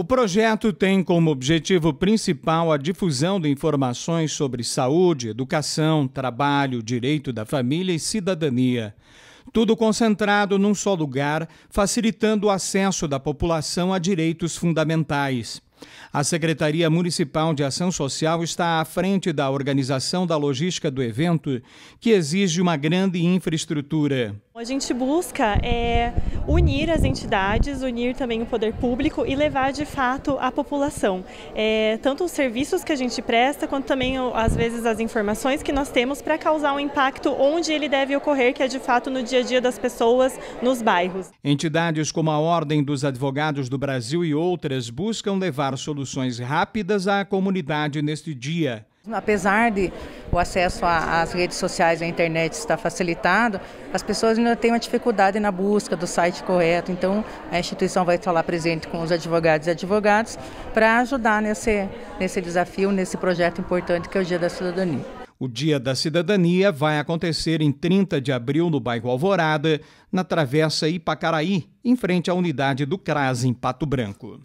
O projeto tem como objetivo principal a difusão de informações sobre saúde, educação, trabalho, direito da família e cidadania. Tudo concentrado num só lugar, facilitando o acesso da população a direitos fundamentais. A Secretaria Municipal de Ação Social está à frente da organização da logística do evento, que exige uma grande infraestrutura. A gente busca é, unir as entidades, unir também o poder público e levar de fato a população. É, tanto os serviços que a gente presta, quanto também, às vezes, as informações que nós temos para causar um impacto onde ele deve ocorrer, que é de fato no dia a dia das pessoas, nos bairros. Entidades como a Ordem dos Advogados do Brasil e outras buscam levar soluções rápidas à comunidade neste dia. Apesar de o acesso às redes sociais e à internet está facilitado, as pessoas ainda têm uma dificuldade na busca do site correto. Então, a instituição vai estar lá presente com os advogados e advogadas para ajudar nesse, nesse desafio, nesse projeto importante que é o Dia da Cidadania. O Dia da Cidadania vai acontecer em 30 de abril no bairro Alvorada, na Travessa Ipacaraí, em frente à unidade do CRAS em Pato Branco.